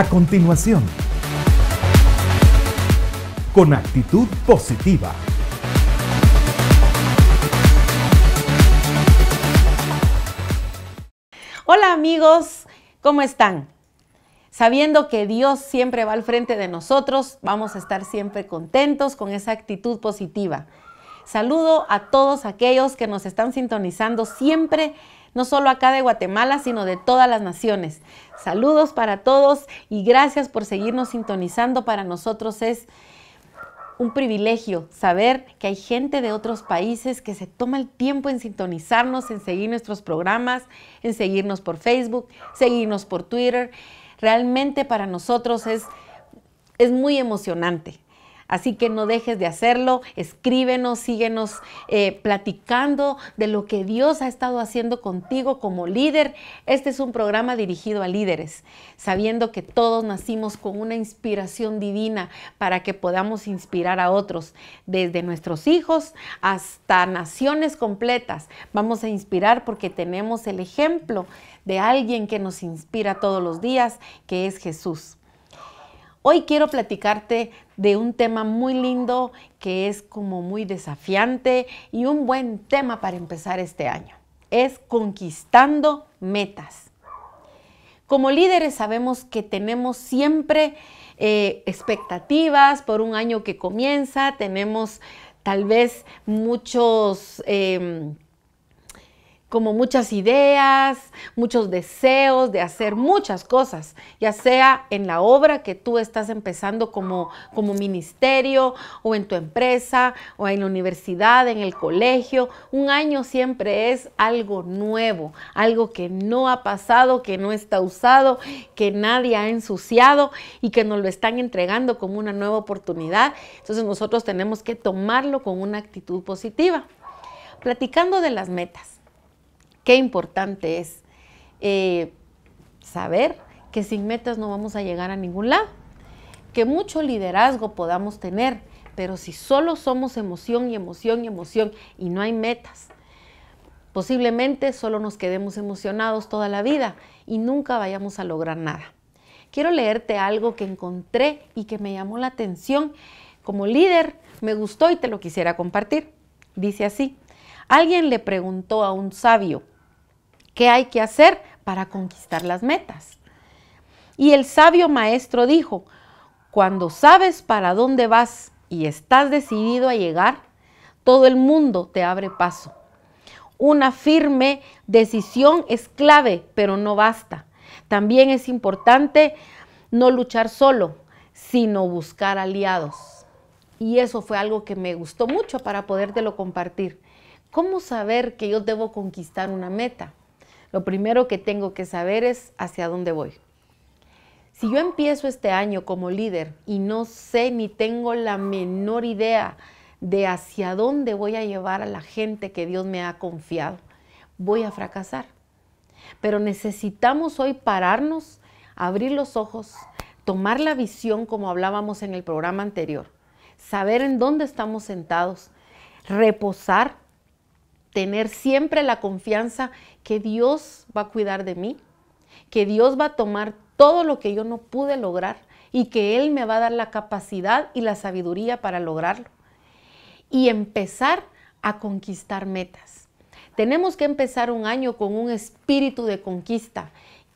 A continuación, con actitud positiva. Hola amigos, ¿cómo están? Sabiendo que Dios siempre va al frente de nosotros, vamos a estar siempre contentos con esa actitud positiva. Saludo a todos aquellos que nos están sintonizando siempre no solo acá de Guatemala, sino de todas las naciones. Saludos para todos y gracias por seguirnos sintonizando. Para nosotros es un privilegio saber que hay gente de otros países que se toma el tiempo en sintonizarnos, en seguir nuestros programas, en seguirnos por Facebook, seguirnos por Twitter. Realmente para nosotros es, es muy emocionante Así que no dejes de hacerlo, escríbenos, síguenos eh, platicando de lo que Dios ha estado haciendo contigo como líder. Este es un programa dirigido a líderes, sabiendo que todos nacimos con una inspiración divina para que podamos inspirar a otros, desde nuestros hijos hasta naciones completas. Vamos a inspirar porque tenemos el ejemplo de alguien que nos inspira todos los días, que es Jesús. Hoy quiero platicarte de un tema muy lindo que es como muy desafiante y un buen tema para empezar este año. Es conquistando metas. Como líderes sabemos que tenemos siempre eh, expectativas por un año que comienza, tenemos tal vez muchos... Em, como muchas ideas, muchos deseos de hacer muchas cosas, ya sea en la obra que tú estás empezando como, como ministerio o en tu empresa o en la universidad, en el colegio. Un año siempre es algo nuevo, algo que no ha pasado, que no está usado, que nadie ha ensuciado y que nos lo están entregando como una nueva oportunidad. Entonces nosotros tenemos que tomarlo con una actitud positiva. Platicando de las metas. Qué importante es eh, saber que sin metas no vamos a llegar a ningún lado, que mucho liderazgo podamos tener, pero si solo somos emoción y emoción y emoción y no hay metas, posiblemente solo nos quedemos emocionados toda la vida y nunca vayamos a lograr nada. Quiero leerte algo que encontré y que me llamó la atención. Como líder, me gustó y te lo quisiera compartir. Dice así, alguien le preguntó a un sabio, ¿Qué hay que hacer para conquistar las metas? Y el sabio maestro dijo, cuando sabes para dónde vas y estás decidido a llegar, todo el mundo te abre paso. Una firme decisión es clave, pero no basta. También es importante no luchar solo, sino buscar aliados. Y eso fue algo que me gustó mucho para podértelo compartir. ¿Cómo saber que yo debo conquistar una meta? Lo primero que tengo que saber es hacia dónde voy. Si yo empiezo este año como líder y no sé ni tengo la menor idea de hacia dónde voy a llevar a la gente que Dios me ha confiado, voy a fracasar. Pero necesitamos hoy pararnos, abrir los ojos, tomar la visión como hablábamos en el programa anterior, saber en dónde estamos sentados, reposar tener siempre la confianza que Dios va a cuidar de mí, que Dios va a tomar todo lo que yo no pude lograr y que Él me va a dar la capacidad y la sabiduría para lograrlo. Y empezar a conquistar metas. Tenemos que empezar un año con un espíritu de conquista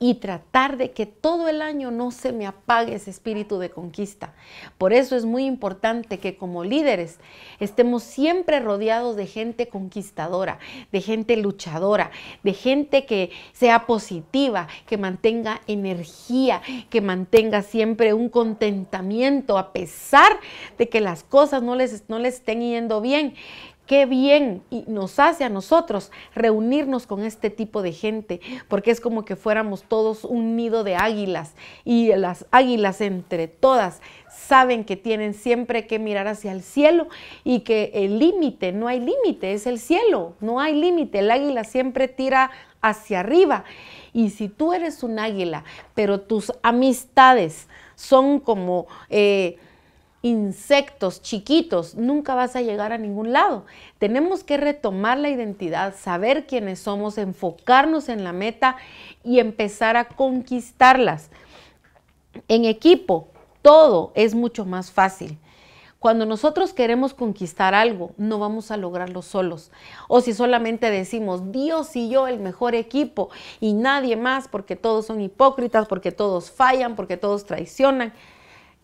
y tratar de que todo el año no se me apague ese espíritu de conquista. Por eso es muy importante que como líderes estemos siempre rodeados de gente conquistadora, de gente luchadora, de gente que sea positiva, que mantenga energía, que mantenga siempre un contentamiento a pesar de que las cosas no les, no les estén yendo bien Qué bien y nos hace a nosotros reunirnos con este tipo de gente, porque es como que fuéramos todos un nido de águilas y las águilas entre todas saben que tienen siempre que mirar hacia el cielo y que el límite, no hay límite, es el cielo, no hay límite, el águila siempre tira hacia arriba. Y si tú eres un águila, pero tus amistades son como... Eh, insectos chiquitos, nunca vas a llegar a ningún lado. Tenemos que retomar la identidad, saber quiénes somos, enfocarnos en la meta y empezar a conquistarlas. En equipo, todo es mucho más fácil. Cuando nosotros queremos conquistar algo, no vamos a lograrlo solos. O si solamente decimos, Dios y yo el mejor equipo y nadie más porque todos son hipócritas, porque todos fallan, porque todos traicionan.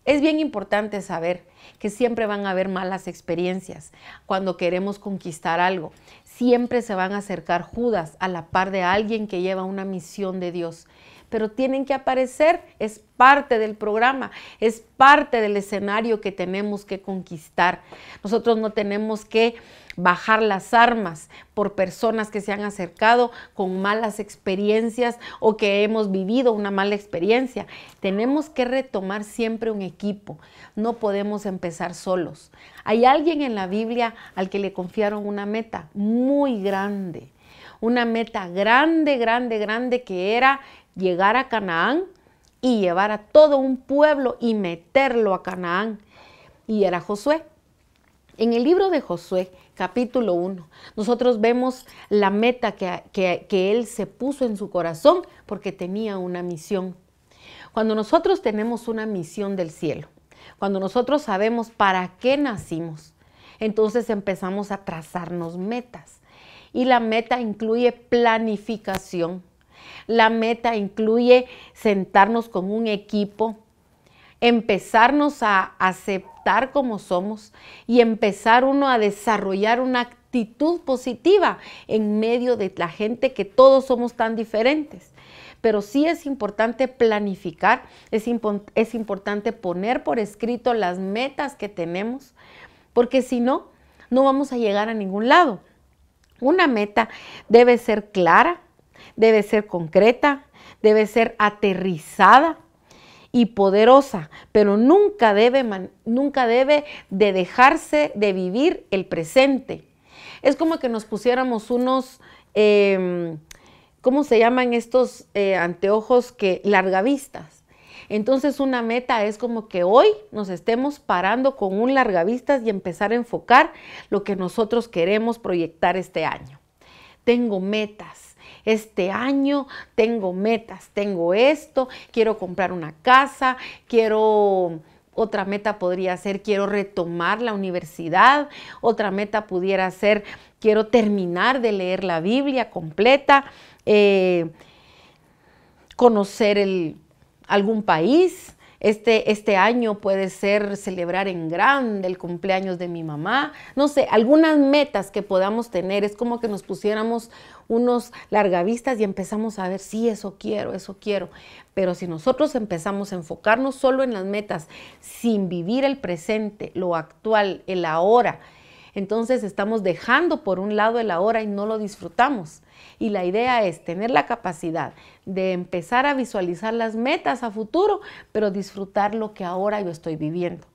Es bien importante saber que siempre van a haber malas experiencias cuando queremos conquistar algo. Siempre se van a acercar Judas a la par de alguien que lleva una misión de Dios pero tienen que aparecer, es parte del programa, es parte del escenario que tenemos que conquistar. Nosotros no tenemos que bajar las armas por personas que se han acercado con malas experiencias o que hemos vivido una mala experiencia. Tenemos que retomar siempre un equipo, no podemos empezar solos. Hay alguien en la Biblia al que le confiaron una meta muy grande, una meta grande, grande, grande que era llegar a Canaán y llevar a todo un pueblo y meterlo a Canaán. Y era Josué. En el libro de Josué, capítulo 1, nosotros vemos la meta que, que, que, él se puso en su corazón porque tenía una misión. Cuando nosotros tenemos una misión del cielo, cuando nosotros sabemos para qué nacimos, entonces empezamos a trazarnos metas. Y la meta incluye planificación. La meta incluye sentarnos con un equipo, empezarnos a aceptar como somos y empezar uno a desarrollar una actitud positiva en medio de la gente que todos somos tan diferentes. Pero sí es importante planificar, es importante poner por escrito las metas que tenemos, porque si no, no vamos a llegar a ningún lado. Una meta debe ser clara, debe ser concreta, debe ser aterrizada y poderosa, pero nunca debe, nunca debe de dejarse de vivir el presente. Es como que nos pusiéramos unos, em, ¿cómo se llaman estos eh, anteojos que largavistas? Entonces una meta es como que hoy nos estemos parando con un largavistas y empezar a enfocar lo que nosotros queremos proyectar este año. Tengo metas, este año tengo metas, tengo esto, quiero comprar una casa, quiero... Otra meta podría ser, quiero retomar la universidad. Otra meta pudiera ser, quiero terminar de leer la Biblia completa, eh, conocer algún país, este, este año puede ser celebrar en grande el cumpleaños de mi mamá. No sé, algunas metas que podamos tener. Es como que nos pusiéramos unos largavistas y empezamos a ver, sí, eso quiero, eso quiero. Pero si nosotros empezamos a enfocarnos solo en las metas, sin vivir el presente, lo actual, el ahora, entonces estamos dejando por un lado el ahora y no lo disfrutamos. Y la idea es tener la capacidad de empezar a visualizar las metas a futuro, pero disfrutar lo que ahora yo estoy viviendo,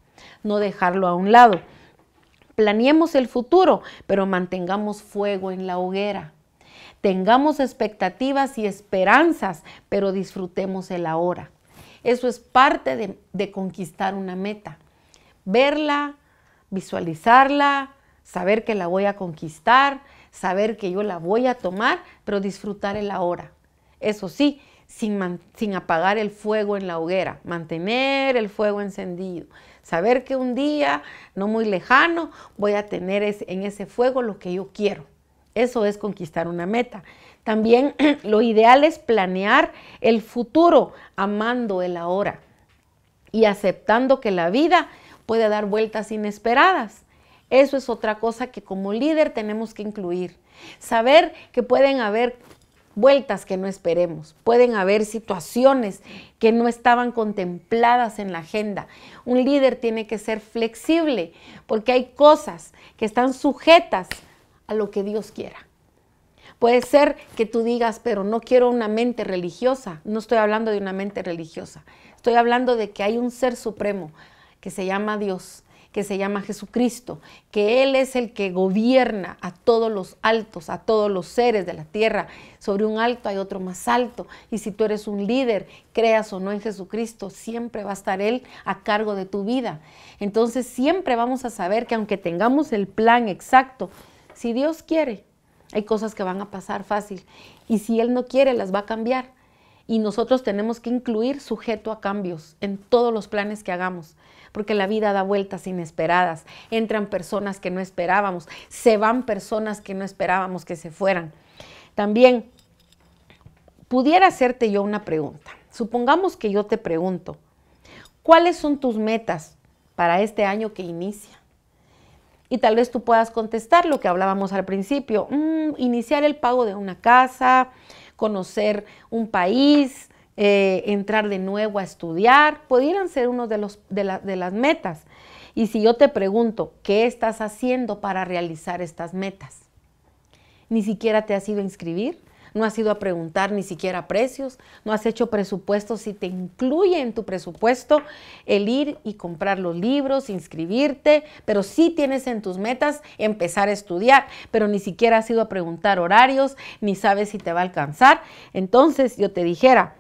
no dejarlo a un lado. Planeemos el futuro, pero mantengamos fuego en la hoguera. Tengamos expectativas y esperanzas, pero disfrutemos el ahora. Eso es parte de, de conquistar una meta. Verla, visualizarla, saber que la voy a conquistar, saber que yo la voy a tomar, pero disfrutar el ahora. Eso sí, sin, sin, apagar el fuego en la hoguera, mantener el fuego encendido. Saber que un día, no muy lejano, voy a tener en ese fuego lo que yo quiero. Eso es conquistar una meta. También lo ideal es planear el futuro amando el ahora y aceptando que la vida puede dar vueltas inesperadas eso es otra cosa que como líder tenemos que incluir. Saber que pueden haber vueltas que no esperemos, pueden haber situaciones que no estaban contempladas en la agenda. Un líder tiene que ser flexible porque hay cosas que están sujetas a lo que Dios quiera. Puede ser que tú digas, pero no quiero una mente religiosa. No estoy hablando de una mente religiosa. Estoy hablando de que hay un ser supremo que se llama Dios que se llama Jesucristo, que Él es el que gobierna a todos los altos, a todos los seres de la tierra. Sobre un alto hay otro más alto. Y si tú eres un líder, creas o no en Jesucristo, siempre va a estar Él a cargo de tu vida. Entonces siempre vamos a saber que aunque tengamos el plan exacto, si Dios quiere, hay cosas que van a pasar fácil. Y si Él no quiere, las va a cambiar. Y nosotros tenemos que incluir sujeto a cambios en todos los planes que hagamos porque la vida da vueltas inesperadas, entran personas que no esperábamos, se van personas que no esperábamos que se fueran. También pudiera hacerte yo una pregunta. Supongamos que yo te pregunto, ¿cuáles son tus metas para este año que inicia? Y tal vez tú puedas contestar lo que hablábamos al principio, mm, iniciar el pago de una casa, conocer un país, eh, entrar de nuevo a estudiar, pudieran ser uno de, de, las metas. Y si yo te pregunto, ¿qué estás haciendo para realizar estas metas? Ni siquiera te has ido a inscribir, no has ido a preguntar ni siquiera precios, no has hecho presupuesto si te incluye en tu presupuesto el ir y comprar los libros, inscribirte, pero sí tienes en tus metas empezar a estudiar, pero ni siquiera has ido a preguntar horarios, ni sabes si te va a alcanzar. Entonces yo te dijera,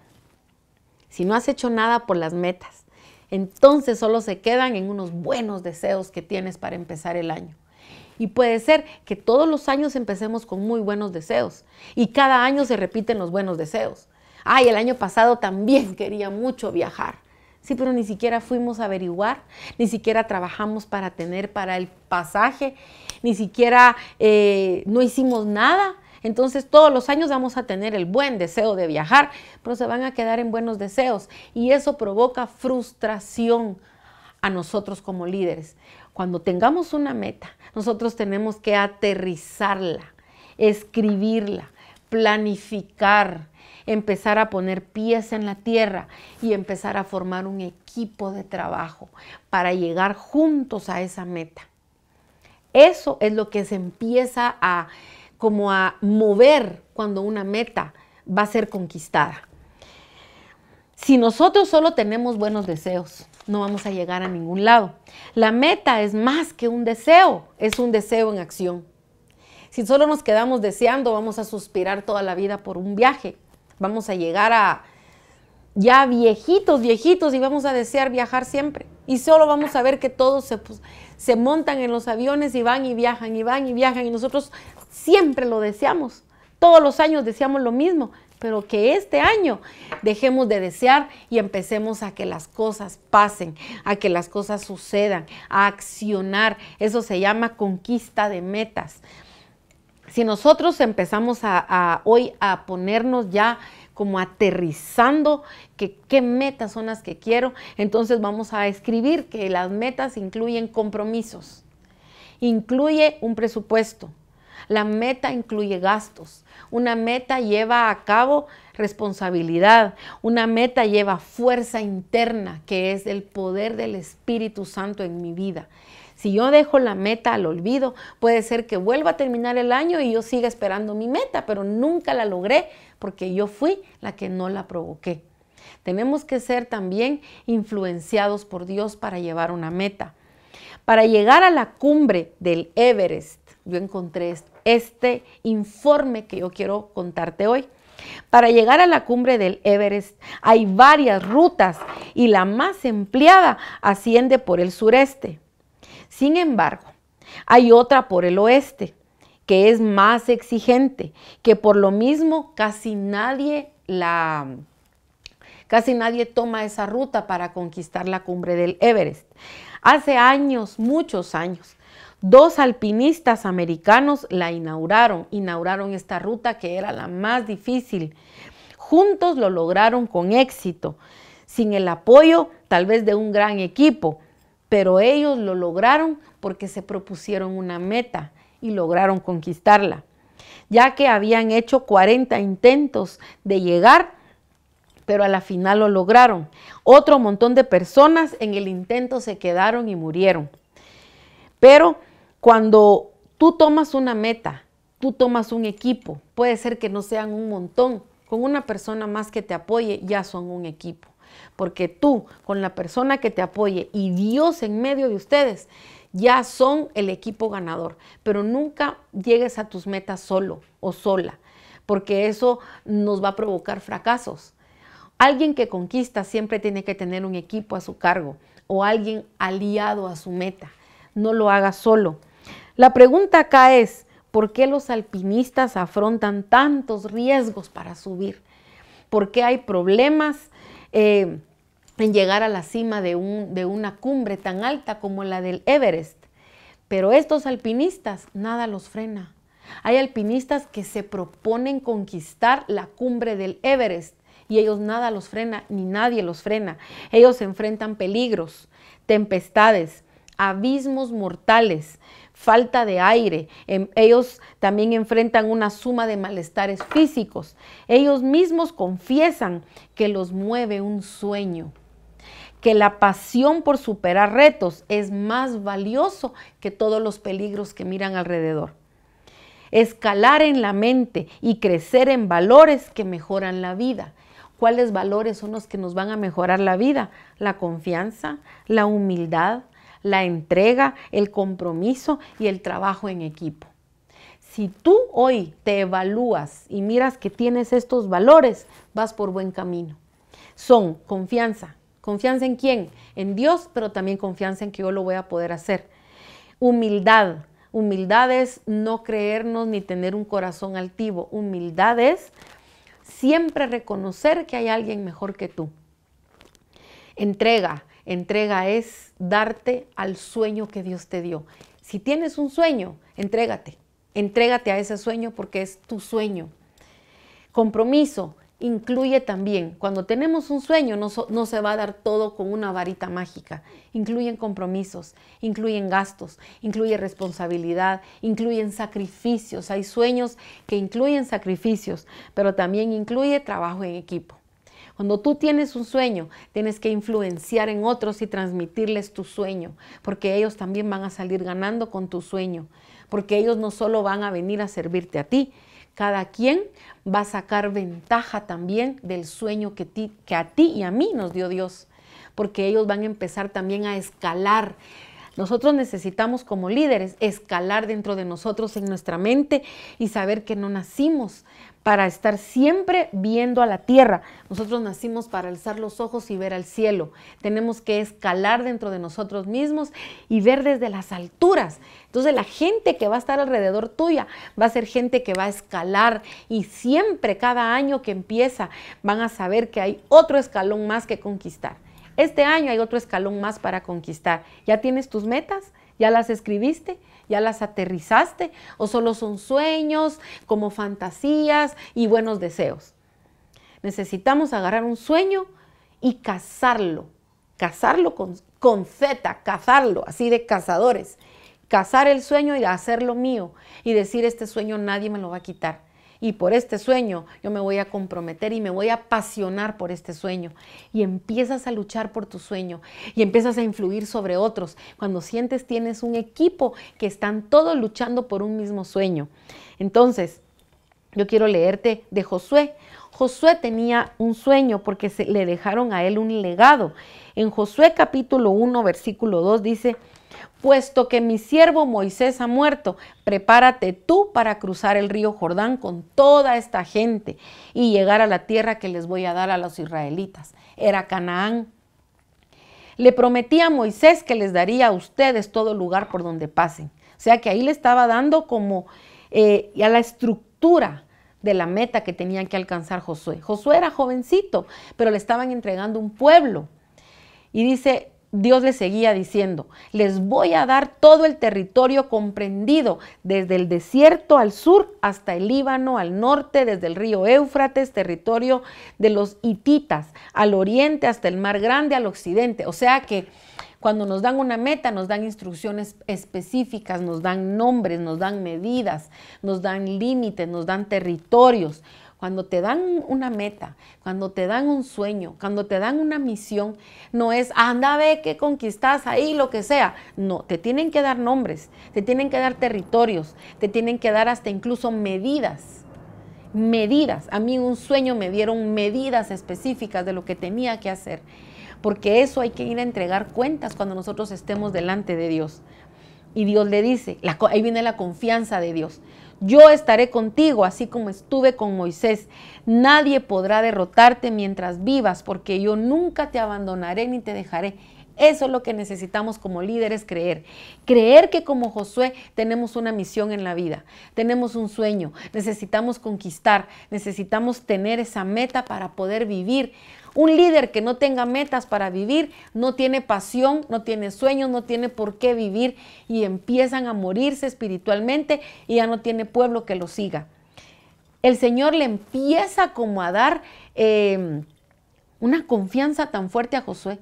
si no has hecho nada por las metas, entonces solo se quedan en unos buenos deseos que tienes para empezar el año. Y puede ser que todos los años empecemos con muy buenos deseos y cada año se repiten los buenos deseos. Ay, el año pasado también quería mucho viajar. Sí, pero ni siquiera fuimos a averiguar, ni siquiera trabajamos para tener para el pasaje, ni siquiera eh, no hicimos nada. Entonces todos los años vamos a tener el buen deseo de viajar, pero se van a quedar en buenos deseos y eso provoca frustración a nosotros como líderes. Cuando tengamos una meta, nosotros tenemos que aterrizarla, escribirla, planificar, empezar a poner pies en la tierra y empezar a formar un equipo de trabajo para llegar juntos a esa meta. Eso es lo que se empieza a como a mover cuando una meta va a ser conquistada. Si nosotros solo tenemos buenos deseos, no vamos a llegar a ningún lado. La meta es más que un deseo, es un deseo en acción. Si solo nos quedamos deseando, vamos a suspirar toda la vida por un viaje. Vamos a llegar a, ya viejitos, viejitos y vamos a desear viajar siempre. Y solo vamos a ver que todos pues, se, montan en los aviones y van y viajan y van y viajan y nosotros siempre lo deseamos. Todos los años deseamos lo mismo, pero que este año dejemos de desear y empecemos a que las cosas pasen, a que las cosas sucedan, a accionar. Eso se llama conquista de metas. Si nosotros empezamos hoy a ponernos ya como aterrizando que, qué metas son las que quiero. Entonces vamos a escribir que las metas incluyen compromisos, incluye un presupuesto, la meta incluye gastos. Una meta lleva a cabo responsabilidad. Una meta lleva fuerza interna, que es el poder del Espíritu Santo en mi vida. Si yo dejo la meta al olvido, puede ser que vuelva a terminar el año y yo siga esperando mi meta, pero nunca la logré porque yo fui la que no la provoqué. Tenemos que ser también influenciados por Dios para llevar una meta. Para llegar a la cumbre del Everest, yo encontré este informe que yo quiero contarte hoy. Para llegar a la cumbre del Everest hay varias rutas y la más empleada asciende por el sureste. Sin embargo, hay otra por el oeste, que es más exigente, que por lo mismo casi nadie la casi nadie toma esa ruta para conquistar la cumbre del Everest. Hace años, muchos años, dos alpinistas americanos la inauguraron, inauguraron esta ruta que era la más difícil. Juntos lo lograron con éxito, sin el apoyo tal vez de un gran equipo, pero ellos lo lograron porque se propusieron una meta y lograron conquistarla, ya que habían hecho 40 intentos de llegar, pero a la final lo lograron. Otro montón de personas en el intento se quedaron y murieron. Pero cuando tú tomas una meta, tú tomas un equipo, puede ser que no sean un montón, con una persona más que te apoye ya son un equipo porque tú con la persona que te apoye y Dios en medio de ustedes, ya son el equipo ganador, pero nunca llegues a tus metas solo o sola, porque eso nos va a provocar fracasos. Alguien que conquista siempre tiene que tener un equipo a su cargo o alguien aliado a su meta. No lo hagas solo. La pregunta acá es, ¿por qué los alpinistas afrontan tantos riesgos para subir? ¿Por qué hay problemas? Eh, en llegar a la cima de, de una cumbre tan alta como la del Everest. Pero estos alpinistas, nada los frena. Hay alpinistas que se proponen conquistar la cumbre del Everest y ellos nada los frena, ni nadie los frena. Ellos se enfrentan peligros, tempestades, abismos mortales, falta de aire. Em, ellos también enfrentan una suma de malestares físicos. Ellos mismos confiesan que los mueve un sueño que la pasión por superar retos es más valioso que todos los peligros que miran alrededor. Escalar en la mente y crecer en valores que mejoran la vida. ¿Cuáles valores son los que nos van a mejorar la vida? La confianza, la humildad, la entrega, el compromiso y el trabajo en equipo. Si tú hoy te evalúas y miras que tienes estos valores, vas por buen camino. Son confianza. ¿Confianza en quién? En Dios, pero también confianza en que yo lo voy a poder hacer. Humildad. Humildad es no creernos ni tener un corazón altivo. Humildad es siempre reconocer que hay alguien mejor que tú. Entrega. Entrega es darte al sueño que Dios te dio. Si tienes un sueño, entrégate. Entrégate a ese sueño porque es tu sueño. Compromiso incluye también, cuando tenemos un sueño no, se va a dar todo con una varita mágica. Incluyen compromisos, incluyen gastos, incluye responsabilidad, incluyen sacrificios. Hay sueños que incluyen sacrificios, pero también incluye trabajo en equipo. Cuando tú tienes un sueño, tienes que influenciar en otros y transmitirles tu sueño, porque ellos también van a salir ganando con tu sueño, porque ellos no solo van a venir a servirte a ti, cada quien va a sacar ventaja también del sueño que, que a ti y a mí nos dio Dios, porque ellos van a empezar también a escalar nosotros necesitamos como líderes escalar dentro de nosotros en nuestra mente y saber que no nacimos para estar siempre viendo a la tierra. Nosotros nacimos para alzar los ojos y ver al cielo. Tenemos que escalar dentro de nosotros mismos y ver desde las alturas. Entonces la gente que va a estar alrededor tuya va a ser gente que va a escalar y siempre cada año que empieza van a saber que hay otro escalón más que conquistar. Este año hay otro escalón más para conquistar. ¿Ya tienes tus metas? ¿Ya las escribiste? ¿Ya las aterrizaste? ¿O solo son sueños, como fantasías y buenos deseos? Necesitamos agarrar un sueño y cazarlo. Cazarlo con, Z, cazarlo, así de cazadores. Cazar el sueño y hacerlo mío y decir, este sueño nadie me lo va a quitar y por este sueño yo me voy a comprometer y me voy a apasionar por este sueño. Y empiezas a luchar por tu sueño y empiezas a influir sobre otros. Cuando sientes tienes un equipo que están todos luchando por un mismo sueño. Entonces, yo quiero leerte de Josué. Josué tenía un sueño porque se, le dejaron a él un legado. En Josué capítulo 1, versículo 2 dice, puesto que mi siervo Moisés ha muerto, prepárate tú para cruzar el río Jordán con toda esta gente y llegar a la tierra que les voy a dar a los israelitas. Era Canaán. Le prometía a Moisés que les daría a ustedes todo lugar por donde pasen. O sea que ahí le estaba dando como eh, a la estructura de la meta que tenían que alcanzar Josué. Josué era jovencito, pero le estaban entregando un pueblo. Y dice, Dios les seguía diciendo, les voy a dar todo el territorio comprendido desde el desierto al sur hasta el Líbano al norte, desde el río Éufrates, territorio de los hititas, al oriente hasta el mar grande, al occidente. O sea que cuando nos dan una meta, nos dan instrucciones específicas, nos dan nombres, nos dan medidas, nos dan límites, nos dan territorios, cuando te dan una meta, cuando te dan un sueño, cuando te dan una misión, no es anda ve que conquistas ahí, lo que sea. No, te tienen que dar nombres, te tienen que dar territorios, te tienen que dar hasta incluso medidas. Medidas. A mí un sueño me dieron medidas específicas de lo que tenía que hacer. Porque eso hay que ir a entregar cuentas cuando nosotros estemos delante de Dios. Y Dios le dice, ahí viene la confianza de Dios. Yo estaré contigo, así como estuve con Moisés. Nadie podrá derrotarte mientras vivas, porque yo nunca te abandonaré ni te dejaré. Eso es lo que necesitamos como líderes creer. Creer que como Josué tenemos una misión en la vida, tenemos un sueño, necesitamos conquistar, necesitamos tener esa meta para poder vivir un líder que no tenga metas para vivir, no tiene pasión, no tiene sueños, no tiene por qué vivir y empiezan a morirse espiritualmente y ya no tiene pueblo que lo siga. El Señor le empieza como a dar em, una confianza tan fuerte a Josué,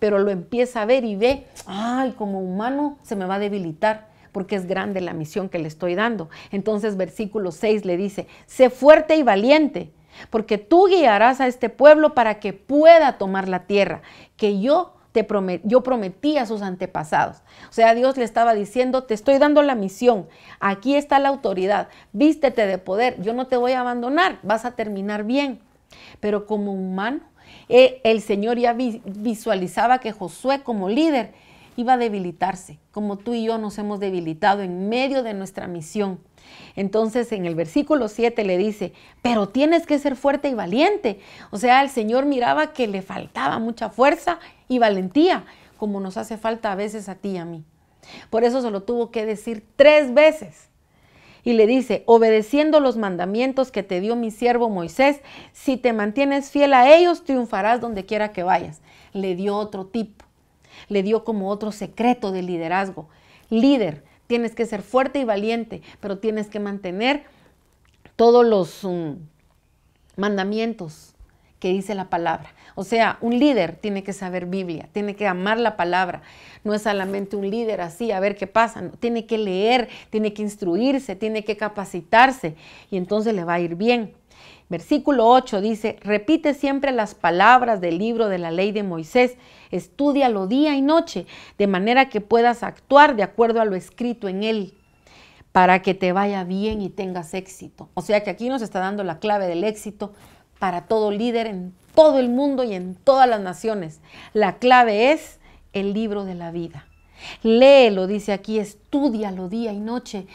pero lo empieza a ver y ve, ay, como humano se me va a debilitar porque es grande la misión que le estoy dando. Entonces versículo 6 le dice, sé fuerte y valiente porque tú guiarás a este pueblo para que pueda tomar la tierra que yo te prometí a sus antepasados. O sea, Dios le estaba diciendo, te estoy dando la misión, aquí está la autoridad, vístete de poder, yo no te voy a abandonar, vas a terminar bien. Pero como humano, eh, el Señor ya visualizaba que Josué como líder iba a debilitarse, como tú y yo nos hemos debilitado en medio de nuestra misión. Entonces en el versículo 7 le dice, pero tienes que ser fuerte y valiente. O sea, el Señor miraba que le faltaba mucha fuerza y valentía, como nos hace falta a veces a ti y a mí. Por eso se lo tuvo que decir tres veces. Y le dice, obedeciendo los mandamientos que te dio mi siervo Moisés, si te mantienes fiel a ellos, triunfarás donde quiera que vayas. Le dio otro tipo, le dio como otro secreto de liderazgo. Líder, Tienes que ser fuerte y valiente, pero tienes que mantener todos los um, mandamientos que dice la palabra. O sea, un líder tiene que saber Biblia, tiene que amar la palabra. No es solamente un líder así, a ver qué pasa. tiene que leer, tiene que instruirse, tiene que capacitarse y entonces le va a ir bien. Versículo 8 dice, repite siempre las palabras del libro de la ley de Moisés Estúdialo día y noche, de manera que puedas actuar de acuerdo a lo escrito en él, para que te vaya bien y tengas éxito. O sea que aquí nos está dando la clave del éxito para todo líder en todo el mundo y en todas las naciones. La clave es el libro de la vida. Léelo, dice aquí, estudialo día y noche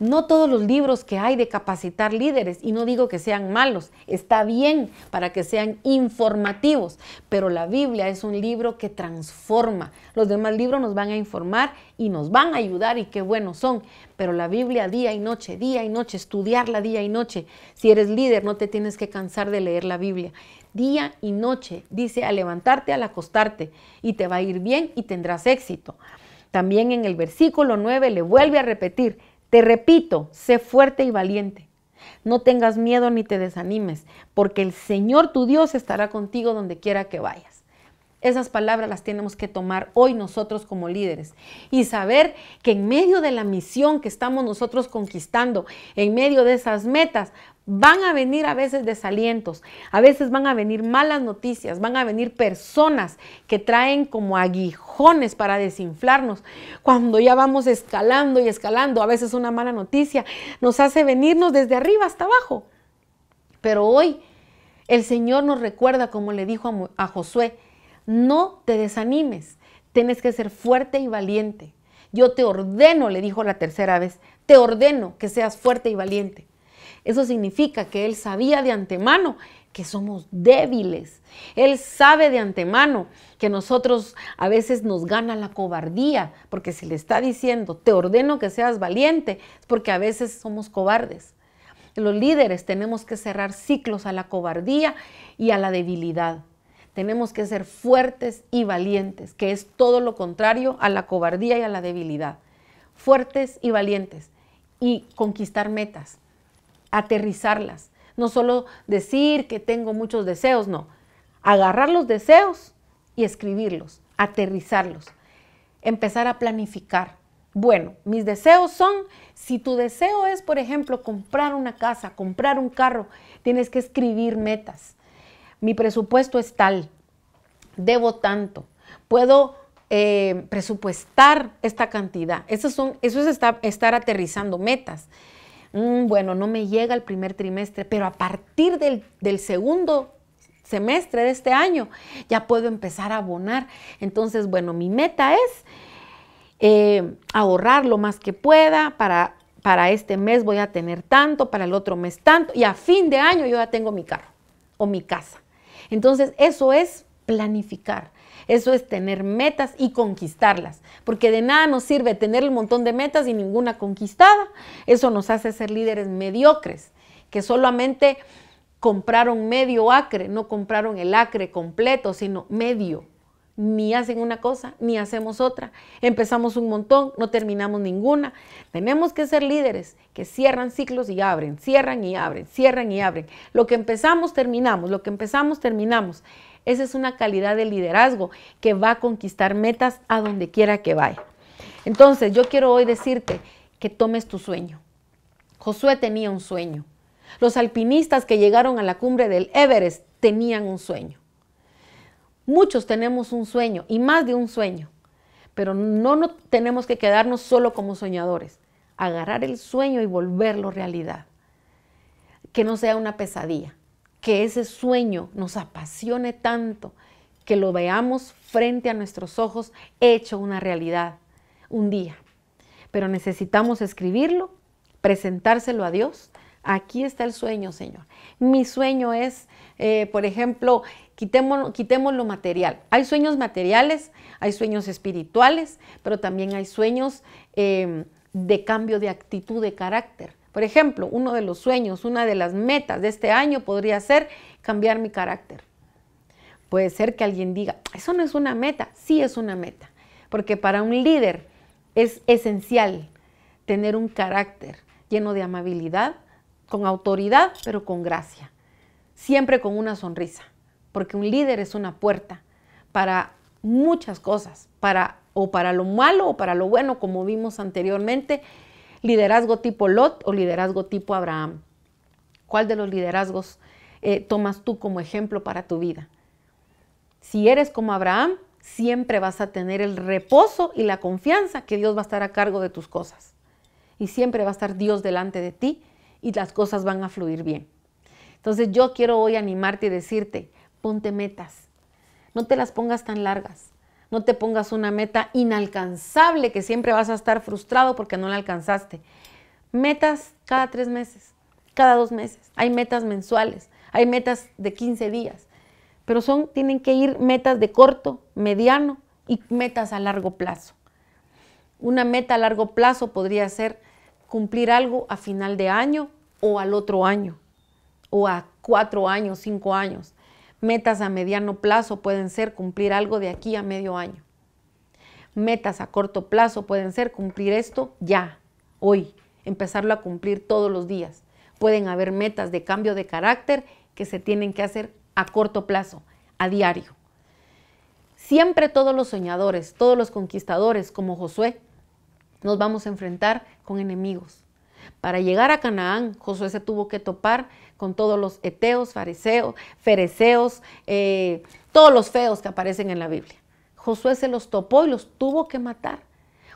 no todos los libros que hay de capacitar líderes, y no digo que sean malos, está bien para que sean informativos, pero la Biblia es un libro que transforma. Los demás libros nos van a informar y nos van a ayudar y qué buenos son, pero la Biblia día y noche, día y noche, estudiarla día y noche. Si eres líder, no te tienes que cansar de leer la Biblia. Día y noche, dice a levantarte, al acostarte, y te va a ir bien y tendrás éxito. También en el versículo 9 le vuelve a repetir, te repito, sé fuerte y valiente. No tengas miedo ni te desanimes, porque el Señor tu Dios estará contigo donde quiera que vayas. Esas palabras las tenemos que tomar hoy nosotros como líderes y saber que en medio de la misión que estamos nosotros conquistando, en medio de esas metas, Van a venir a veces desalientos, a veces van a venir malas noticias, van a venir personas que traen como aguijones para desinflarnos. Cuando ya vamos escalando y escalando, a veces una mala noticia nos hace venirnos desde arriba hasta abajo. Pero hoy el Señor nos recuerda, como le dijo a, Josué, no te desanimes, tienes que ser fuerte y valiente. Yo te ordeno, le dijo la tercera vez, te ordeno que seas fuerte y valiente. Eso significa que Él sabía de antemano que somos débiles. Él sabe de antemano que nosotros a veces nos gana la cobardía, porque si le está diciendo, te ordeno que seas valiente, es porque a veces somos cobardes. Los líderes tenemos que cerrar ciclos a la cobardía y a la debilidad. Tenemos que ser fuertes y valientes, que es todo lo contrario a la cobardía y a la debilidad. Fuertes y valientes y conquistar metas aterrizarlas. No solo decir que tengo muchos deseos, no. Agarrar los deseos y escribirlos, aterrizarlos. Empezar a planificar. Bueno, mis deseos son, si tu deseo es, por ejemplo, comprar una casa, comprar un carro, tienes que escribir metas. Mi presupuesto es tal, debo tanto, puedo eh, presupuestar esta cantidad. Eso, son, eso es estar aterrizando metas. Mm, bueno, no me llega el primer trimestre, pero a partir del, segundo semestre de este año ya puedo empezar a abonar. Entonces, bueno, mi meta es eh, ahorrar lo más que pueda para, para este mes voy a tener tanto, para el otro mes tanto, y a fin de año yo ya tengo mi carro o mi casa. Entonces, eso es planificar. Eso es tener metas y conquistarlas, porque de nada nos sirve tener un montón de metas y ninguna conquistada. Eso nos hace ser líderes mediocres, que solamente compraron medio acre, no compraron el acre completo, sino medio. Ni hacen una cosa, ni hacemos otra. Empezamos un montón, no terminamos ninguna. Tenemos que ser líderes que cierran ciclos y abren, cierran y abren, cierran y abren. Lo que empezamos, terminamos. Lo que empezamos, terminamos. Esa es una calidad de liderazgo que va a conquistar metas a donde quiera que vaya. Entonces, yo quiero hoy decirte que tomes tu sueño. Josué tenía un sueño. Los alpinistas que llegaron a la cumbre del Everest tenían un sueño. Muchos tenemos un sueño y más de un sueño, pero no, no tenemos que quedarnos solo como soñadores. Agarrar el sueño y volverlo realidad. Que no sea una pesadilla que ese sueño nos apasione tanto, que lo veamos frente a nuestros ojos hecho una realidad un día. Pero necesitamos escribirlo, presentárselo a Dios. Aquí está el sueño, Señor. Mi sueño es, eh, por ejemplo, quitemos, quitemos lo material. Hay sueños materiales, hay sueños espirituales, pero también hay sueños eh, de cambio de actitud, de carácter. Por ejemplo, uno de los sueños, una de las metas de este año podría ser cambiar mi carácter. Puede ser que alguien diga, eso no es una meta, sí es una meta, porque para un líder es esencial tener un carácter lleno de amabilidad, con autoridad, pero con gracia, siempre con una sonrisa, porque un líder es una puerta para muchas cosas, para o para lo malo o para lo bueno, como vimos anteriormente liderazgo tipo Lot o liderazgo tipo Abraham. ¿Cuál de los liderazgos eh, tomas tú como ejemplo para tu vida? Si eres como Abraham, siempre vas a tener el reposo y la confianza que Dios va a estar a cargo de tus cosas. Y siempre va a estar Dios delante de ti y las cosas van a fluir bien. Entonces yo quiero hoy animarte y decirte, ponte metas. No te las pongas tan largas. No te pongas una meta inalcanzable que siempre vas a estar frustrado porque no la alcanzaste. Metas cada tres meses, cada dos meses. Hay metas mensuales, hay metas de 15 días, pero son, tienen que ir metas de corto, mediano y metas a largo plazo. Una meta a largo plazo podría ser cumplir algo a final de año o al otro año, o a cuatro años, cinco años. Metas a mediano plazo pueden ser cumplir algo de aquí a medio año. Metas a corto plazo pueden ser cumplir esto ya, hoy, empezarlo a cumplir todos los días. Pueden haber metas de cambio de carácter que se tienen que hacer a corto plazo, a diario. Siempre todos los soñadores, todos los conquistadores como Josué, nos vamos a enfrentar con enemigos. Para llegar a Canaán, Josué se tuvo que topar con todos los eteos, fariseos, fereceos, eh, todos los feos que aparecen en la Biblia. Josué se los topó y los tuvo que matar.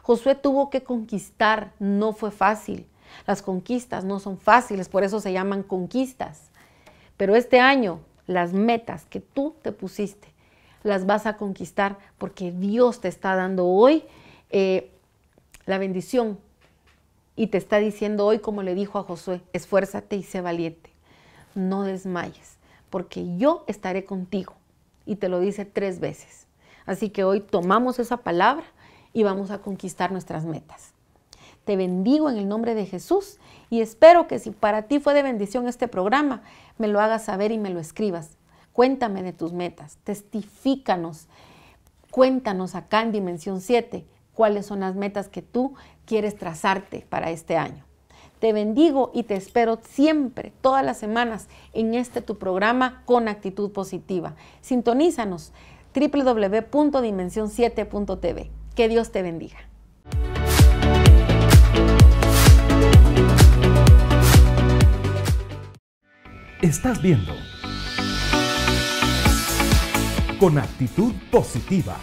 Josué tuvo que conquistar, no fue fácil. Las conquistas no son fáciles, por eso se llaman conquistas. Pero este año, las metas que tú te pusiste, las vas a conquistar porque Dios te está dando hoy eh, la bendición y te está diciendo hoy, como le dijo a Josué, esfuérzate y sé valiente, no desmayes, porque yo estaré contigo. Y te lo dice tres veces. Así que hoy tomamos esa palabra y vamos a conquistar nuestras metas. Te bendigo en el nombre de Jesús y espero que si para ti fue de bendición este programa, me lo hagas saber y me lo escribas. Cuéntame de tus metas, testifícanos, cuéntanos acá en Dimensión 7 cuáles son las metas que tú quieres trazarte para este año. Te bendigo y te espero siempre, todas las semanas, en este tu programa con actitud positiva. Sintonízanos www.dimension7.tv. Que Dios te bendiga. Estás viendo con actitud positiva